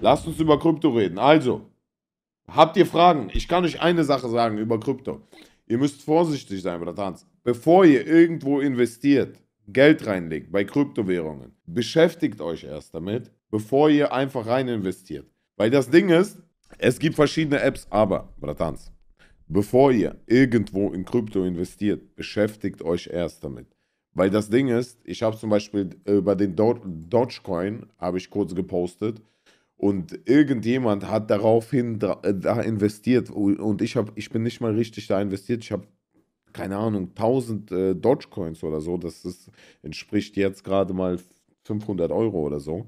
Lasst uns über Krypto reden. Also, habt ihr Fragen? Ich kann euch eine Sache sagen über Krypto. Ihr müsst vorsichtig sein, Bratans. Bevor ihr irgendwo investiert, Geld reinlegt bei Kryptowährungen, beschäftigt euch erst damit, bevor ihr einfach rein investiert. Weil das Ding ist, es gibt verschiedene Apps, aber, Bratans, bevor ihr irgendwo in Krypto investiert, beschäftigt euch erst damit. Weil das Ding ist, ich habe zum Beispiel äh, über den Dogecoin, habe ich kurz gepostet, und irgendjemand hat daraufhin äh, da investiert und ich, hab, ich bin nicht mal richtig da investiert. Ich habe, keine Ahnung, 1000 äh, Dogecoins oder so. Das ist, entspricht jetzt gerade mal 500 Euro oder so.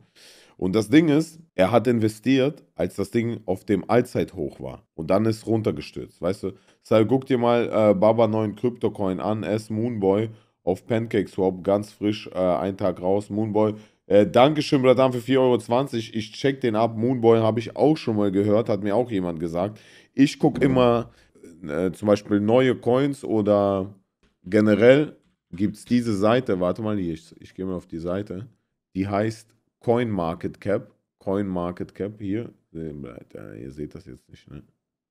Und das Ding ist, er hat investiert, als das Ding auf dem Allzeithoch war. Und dann ist runtergestürzt. Weißt du, Sal, guck dir mal äh, Baba 9 Cryptocoin an, S Moonboy auf Pancake Swap, ganz frisch, äh, einen Tag raus. Moonboy äh, Dankeschön, Bradan, für 4,20 Euro. Ich check den ab. Moonboy habe ich auch schon mal gehört, hat mir auch jemand gesagt. Ich gucke immer äh, zum Beispiel neue Coins oder generell gibt es diese Seite. Warte mal, hier, ich, ich gehe mal auf die Seite. Die heißt CoinMarketCap. CoinMarketCap hier. Äh, ihr seht das jetzt nicht, ne?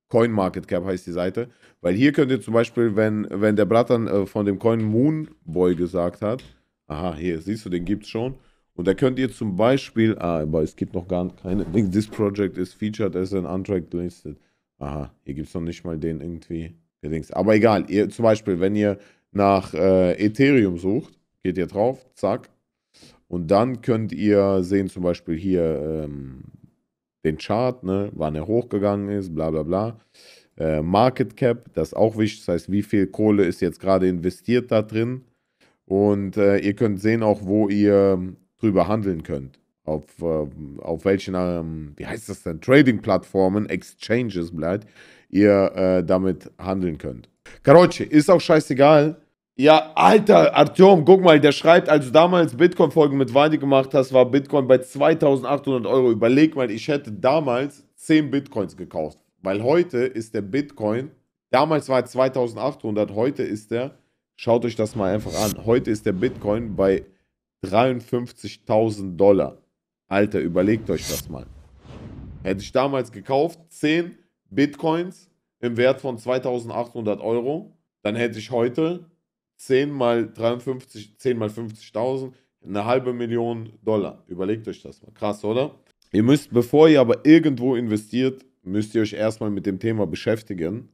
CoinMarketCap heißt die Seite. Weil hier könnt ihr zum Beispiel, wenn, wenn der Bratan äh, von dem Coin Moonboy gesagt hat, aha, hier, siehst du, den gibt es schon. Und da könnt ihr zum Beispiel, ah, aber es gibt noch gar keine, this project is featured as an untracked listed. Aha, hier gibt es noch nicht mal den irgendwie. Aber egal, ihr zum Beispiel, wenn ihr nach äh, Ethereum sucht, geht ihr drauf, zack. Und dann könnt ihr sehen, zum Beispiel hier ähm, den Chart, ne, wann er hochgegangen ist, bla bla bla. Äh, Market Cap, das ist auch wichtig, das heißt, wie viel Kohle ist jetzt gerade investiert da drin. Und äh, ihr könnt sehen auch, wo ihr drüber handeln könnt. Auf, äh, auf welchen, ähm, wie heißt das denn, Trading-Plattformen, Exchanges bleibt, ihr äh, damit handeln könnt. Karotschi, ist auch scheißegal. Ja, Alter, Artyom, guck mal, der schreibt, als du damals Bitcoin-Folgen mit Weide gemacht hast, war Bitcoin bei 2800 Euro. Überleg mal, ich hätte damals 10 Bitcoins gekauft. Weil heute ist der Bitcoin, damals war er 2800, heute ist der, schaut euch das mal einfach an, heute ist der Bitcoin bei 53.000 Dollar. Alter, überlegt euch das mal. Hätte ich damals gekauft, 10 Bitcoins im Wert von 2800 Euro, dann hätte ich heute 10 mal 53, 10 mal 50.000, eine halbe Million Dollar. Überlegt euch das mal. Krass, oder? Ihr müsst, bevor ihr aber irgendwo investiert, müsst ihr euch erstmal mit dem Thema beschäftigen,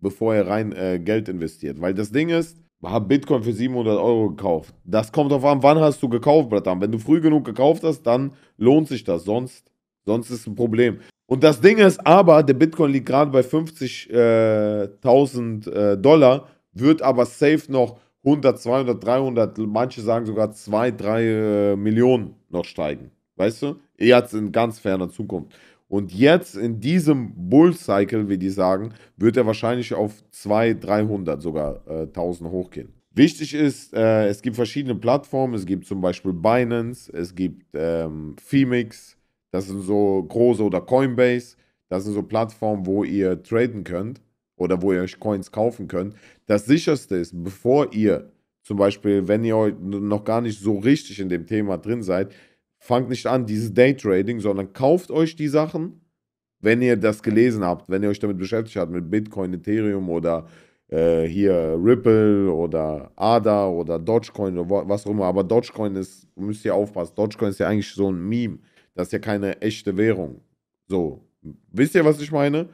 bevor ihr rein äh, Geld investiert. Weil das Ding ist, habe Bitcoin für 700 Euro gekauft. Das kommt auf an, wann hast du gekauft, Bratan. Wenn du früh genug gekauft hast, dann lohnt sich das. Sonst, sonst ist ein Problem. Und das Ding ist aber, der Bitcoin liegt gerade bei 50.000 äh, äh, Dollar, wird aber safe noch 100, 200, 300, manche sagen sogar 2, 3 äh, Millionen noch steigen. Weißt du? Eher in ganz ferner Zukunft. Und jetzt in diesem Bull-Cycle, wie die sagen, wird er wahrscheinlich auf 200, 300 sogar äh, 1000 hochgehen. Wichtig ist, äh, es gibt verschiedene Plattformen. Es gibt zum Beispiel Binance, es gibt ähm, Femix, das sind so große oder Coinbase. Das sind so Plattformen, wo ihr traden könnt oder wo ihr euch Coins kaufen könnt. Das sicherste ist, bevor ihr zum Beispiel, wenn ihr noch gar nicht so richtig in dem Thema drin seid, fangt nicht an, dieses Daytrading, sondern kauft euch die Sachen, wenn ihr das gelesen habt, wenn ihr euch damit beschäftigt habt, mit Bitcoin, Ethereum oder äh, hier Ripple oder ADA oder Dogecoin oder was auch immer. Aber Dogecoin ist, müsst ihr aufpassen, Dogecoin ist ja eigentlich so ein Meme. Das ist ja keine echte Währung. So, wisst ihr, was ich meine?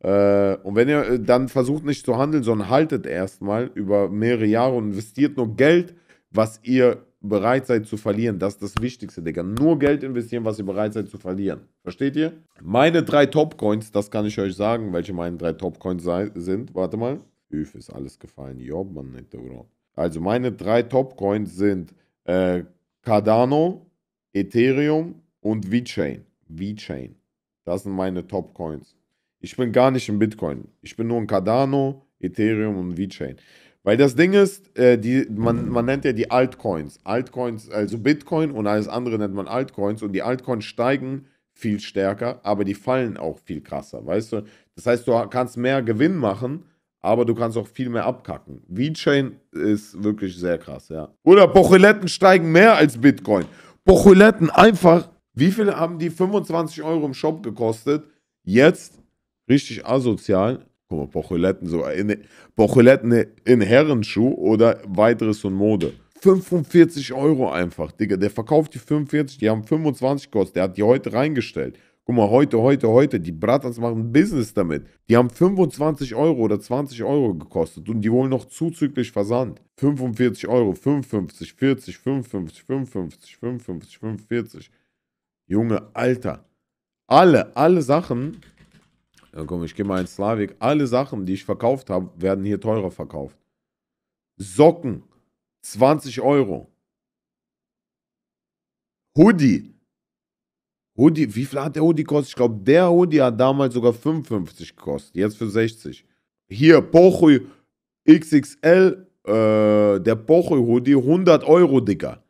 Äh, und wenn ihr äh, dann versucht nicht zu handeln, sondern haltet erstmal über mehrere Jahre und investiert nur Geld, was ihr bereit seid zu verlieren. Das ist das Wichtigste, Digga. Nur Geld investieren, was ihr bereit seid zu verlieren. Versteht ihr? Meine drei Top-Coins, das kann ich euch sagen, welche meine drei Top-Coins sind. Warte mal. Öf ist alles gefallen. Jo, man nicht, Bro. Also meine drei Top-Coins sind äh, Cardano, Ethereum und VeChain. VeChain. Das sind meine Top-Coins. Ich bin gar nicht in Bitcoin. Ich bin nur in Cardano, Ethereum und VeChain. Weil das Ding ist, äh, die, man, man nennt ja die Altcoins. Altcoins, also Bitcoin und alles andere nennt man Altcoins. Und die Altcoins steigen viel stärker, aber die fallen auch viel krasser, weißt du? Das heißt, du kannst mehr Gewinn machen, aber du kannst auch viel mehr abkacken. V-Chain ist wirklich sehr krass, ja. Oder Pochuletten steigen mehr als Bitcoin. Pochuletten einfach. Wie viel haben die 25 Euro im Shop gekostet? Jetzt richtig asozial. Guck mal, Bocholetten, so in, Bocholetten in Herrenschuh oder weiteres und Mode. 45 Euro einfach, Digga. Der verkauft die 45, die haben 25 gekostet. Der hat die heute reingestellt. Guck mal, heute, heute, heute, die Bratans machen Business damit. Die haben 25 Euro oder 20 Euro gekostet und die holen noch zuzüglich Versand. 45 Euro, 55, 40, 55, 55, 55, 45. Junge, Alter. Alle, alle Sachen dann komm, ich gehe mal in Slavik. Alle Sachen, die ich verkauft habe, werden hier teurer verkauft. Socken, 20 Euro. Hoodie. Hoodie, wie viel hat der Hoodie gekostet? Ich glaube, der Hoodie hat damals sogar 55 gekostet, jetzt für 60. Hier, Pochoy XXL, äh, der Pochoy Hoodie, 100 Euro, Digga.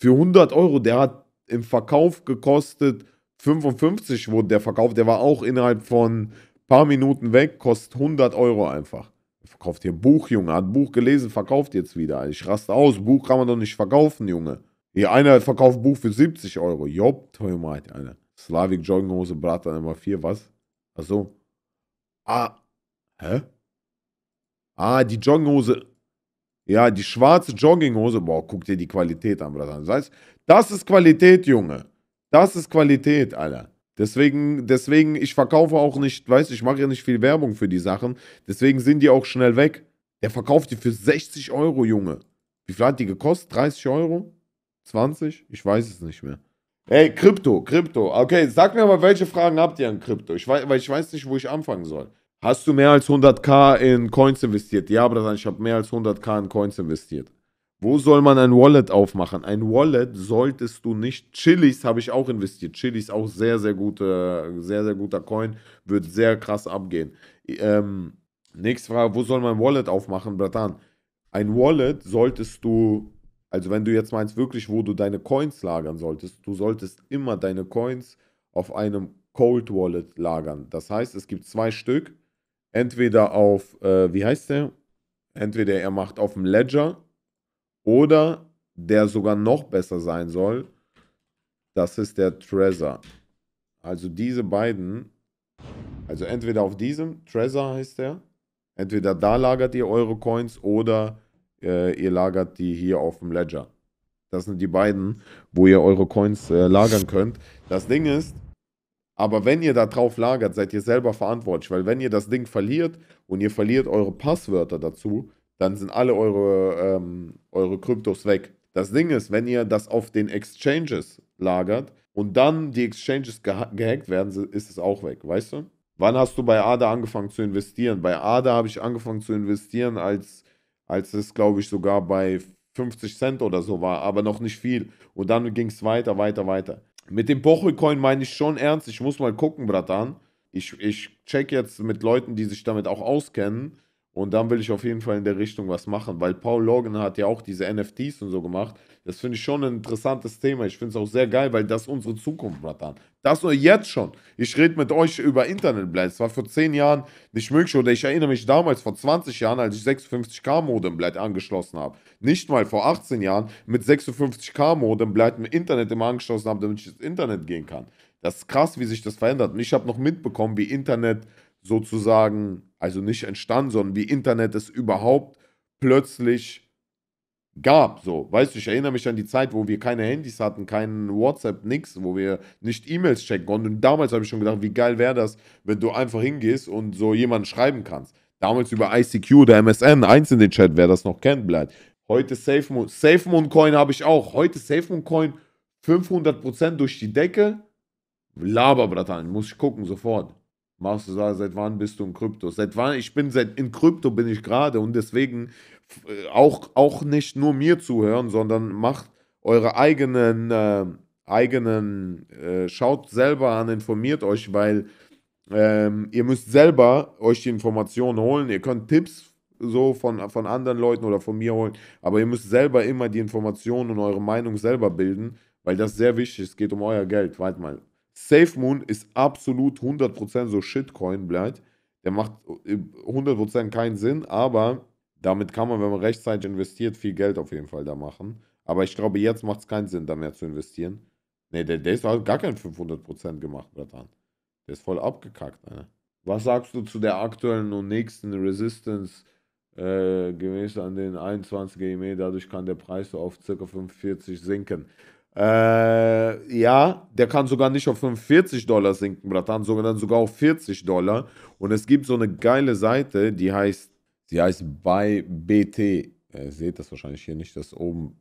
Für 100 Euro, der hat im Verkauf gekostet 55 wurde der verkauft. Der war auch innerhalb von paar Minuten weg, kostet 100 Euro einfach. Verkauft hier ein Buch, Junge. Hat ein Buch gelesen, verkauft jetzt wieder. Ich raste aus. Buch kann man doch nicht verkaufen, Junge. Hier einer verkauft ein Buch für 70 Euro. Jopp, Teumat, einer. Slavic Jogginghose, Bratan Nummer 4, was? Achso. Ah. Hä? Ah, die Jogginghose. Ja, die schwarze Jogginghose. Boah, guck dir die Qualität an, Bratan. Das heißt, das ist Qualität, Junge. Das ist Qualität, Alter. Deswegen, deswegen, ich verkaufe auch nicht, weißt du, ich mache ja nicht viel Werbung für die Sachen. Deswegen sind die auch schnell weg. Der verkauft die für 60 Euro, Junge. Wie viel hat die gekostet? 30 Euro? 20? Ich weiß es nicht mehr. Ey, Krypto, Krypto. Okay, sag mir mal, welche Fragen habt ihr an Krypto? Ich weiß, weil ich weiß nicht, wo ich anfangen soll. Hast du mehr als 100k in Coins investiert? Ja, Bruder, ich habe mehr als 100k in Coins investiert. Wo soll man ein Wallet aufmachen? Ein Wallet solltest du nicht. Chili's habe ich auch investiert. Chili's auch sehr, sehr gute, sehr, sehr guter Coin. Wird sehr krass abgehen. Ähm, nächste Frage: Wo soll man ein Wallet aufmachen, Bratan? Ein Wallet solltest du, also wenn du jetzt meinst wirklich, wo du deine Coins lagern solltest, du solltest immer deine Coins auf einem Cold Wallet lagern. Das heißt, es gibt zwei Stück. Entweder auf, äh, wie heißt der? Entweder er macht auf dem Ledger oder der sogar noch besser sein soll, das ist der Trezor. Also diese beiden, also entweder auf diesem, Trezor heißt der, entweder da lagert ihr eure Coins oder äh, ihr lagert die hier auf dem Ledger. Das sind die beiden, wo ihr eure Coins äh, lagern könnt. Das Ding ist, aber wenn ihr da drauf lagert, seid ihr selber verantwortlich, weil wenn ihr das Ding verliert und ihr verliert eure Passwörter dazu, dann sind alle eure, ähm, eure Kryptos weg. Das Ding ist, wenn ihr das auf den Exchanges lagert und dann die Exchanges geha gehackt werden, ist es auch weg, weißt du? Wann hast du bei ADA angefangen zu investieren? Bei ADA habe ich angefangen zu investieren, als, als es, glaube ich, sogar bei 50 Cent oder so war, aber noch nicht viel. Und dann ging es weiter, weiter, weiter. Mit dem Pochel-Coin meine ich schon ernst. Ich muss mal gucken, Bratan. Ich, ich check jetzt mit Leuten, die sich damit auch auskennen und dann will ich auf jeden Fall in der Richtung was machen, weil Paul Logan hat ja auch diese NFTs und so gemacht. Das finde ich schon ein interessantes Thema. Ich finde es auch sehr geil, weil das unsere Zukunft, Bratan. Das nur jetzt schon. Ich rede mit euch über Internetblatt. Es war vor 10 Jahren nicht möglich. Oder ich erinnere mich damals vor 20 Jahren, als ich 56k Modemblatt angeschlossen habe. Nicht mal vor 18 Jahren mit 56k Modemblatt im Internet immer angeschlossen habe, damit ich ins Internet gehen kann. Das ist krass, wie sich das verändert. Und ich habe noch mitbekommen, wie Internet sozusagen, also nicht entstanden, sondern wie Internet es überhaupt plötzlich gab. So, weißt du, ich erinnere mich an die Zeit, wo wir keine Handys hatten, keinen WhatsApp, nix, wo wir nicht E-Mails checken konnten. Und damals habe ich schon gedacht, wie geil wäre das, wenn du einfach hingehst und so jemanden schreiben kannst. Damals über ICQ oder MSN, eins in den Chat, wer das noch kennt, bleibt. Heute SafeMoon, SafeMoon Coin habe ich auch. Heute SafeMoon Coin 500% durch die Decke. Laber, Bratan, muss ich gucken sofort. Machst du da, seit wann bist du in Krypto? Seit wann? Ich bin seit in Krypto bin ich gerade und deswegen äh, auch, auch nicht nur mir zuhören, sondern macht eure eigenen, äh, eigenen, äh, schaut selber an, informiert euch, weil ähm, ihr müsst selber euch die Informationen holen. Ihr könnt Tipps so von, von anderen Leuten oder von mir holen, aber ihr müsst selber immer die Informationen und eure Meinung selber bilden, weil das sehr wichtig ist. Es geht um euer Geld. Weit mal, SafeMoon ist absolut 100% so Shitcoin, bleibt. Der macht 100% äh, keinen Sinn, aber damit kann man, wenn man rechtzeitig investiert, viel Geld auf jeden Fall da machen. Aber ich glaube, jetzt macht es keinen Sinn, da mehr zu investieren. Nee, der, der ist halt gar kein 500% gemacht, Bratan. Der ist voll abgekackt, Alter. Was sagst du zu der aktuellen und nächsten Resistance äh, gemäß an den 21 EME? Dadurch kann der Preis so auf ca. 45 sinken. Äh, ja, der kann sogar nicht auf 45 Dollar sinken, Bratan, sondern sogar auf 40 Dollar. Und es gibt so eine geile Seite, die heißt, die heißt bei BT. Ihr äh, seht das wahrscheinlich hier nicht, das oben.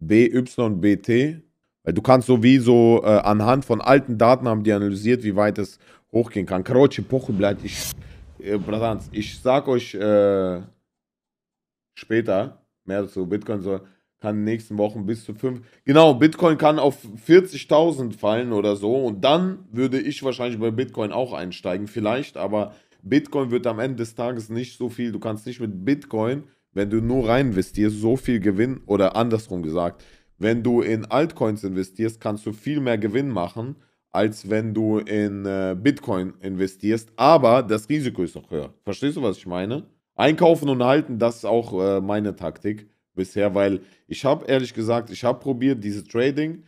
BYBT. Weil du kannst sowieso äh, anhand von alten Daten haben die analysiert, wie weit es hochgehen kann. Karotsche Poche bleibt. Ich, äh, ich sag euch äh, später mehr zu Bitcoin soll kann in den nächsten Wochen bis zu 5. Genau, Bitcoin kann auf 40.000 fallen oder so. Und dann würde ich wahrscheinlich bei Bitcoin auch einsteigen, vielleicht. Aber Bitcoin wird am Ende des Tages nicht so viel. Du kannst nicht mit Bitcoin, wenn du nur rein investierst, so viel Gewinn oder andersrum gesagt. Wenn du in Altcoins investierst, kannst du viel mehr Gewinn machen, als wenn du in äh, Bitcoin investierst. Aber das Risiko ist noch höher. Verstehst du, was ich meine? Einkaufen und halten, das ist auch äh, meine Taktik bisher, weil ich habe ehrlich gesagt, ich habe probiert dieses Trading,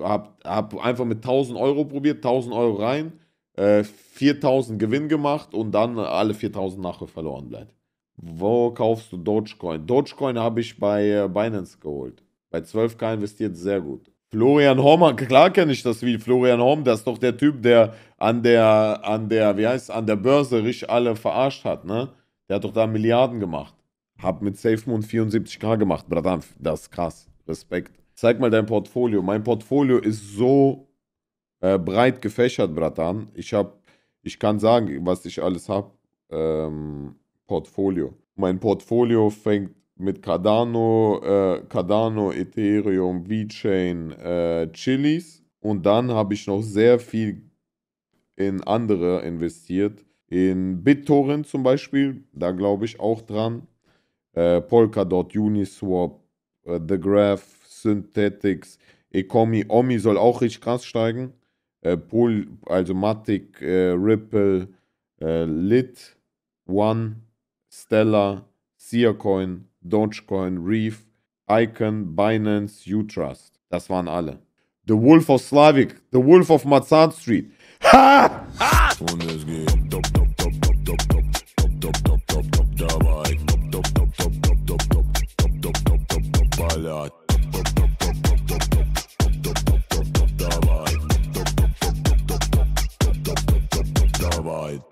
habe hab einfach mit 1000 Euro probiert, 1000 Euro rein, äh, 4000 Gewinn gemacht und dann alle 4000 nachher verloren bleibt. Wo kaufst du Dogecoin? Dogecoin habe ich bei äh, Binance geholt. Bei 12k investiert sehr gut. Florian Hormer, klar kenne ich das wie Florian Horm, das ist doch der Typ, der an der, an der, wie heißt, an der Börse richtig alle verarscht hat, ne? Der hat doch da Milliarden gemacht. Hab mit SafeMoon 74k gemacht, Bratan. Das ist krass. Respekt. Zeig mal dein Portfolio. Mein Portfolio ist so äh, breit gefächert, Bratan. Ich hab, ich kann sagen, was ich alles habe. Ähm, Portfolio. Mein Portfolio fängt mit Cardano, äh, Cardano, Ethereum, VeChain, äh, Chilis. Und dann habe ich noch sehr viel in andere investiert. In BitTorrent zum Beispiel, da glaube ich auch dran äh, Polkadot, Uniswap, äh, The Graph, Synthetics, Ecomi, Omi soll auch richtig krass steigen. Äh, Pool, also Matic, Ripple, Lit, One, Stellar, Searcoin, Dogecoin, Reef, Icon, Binance, Utrust. Das waren alle. The Wolf of Slavic, The Wolf of Mazar Street. Ha! ha! Und es geht. Dabei. Blood.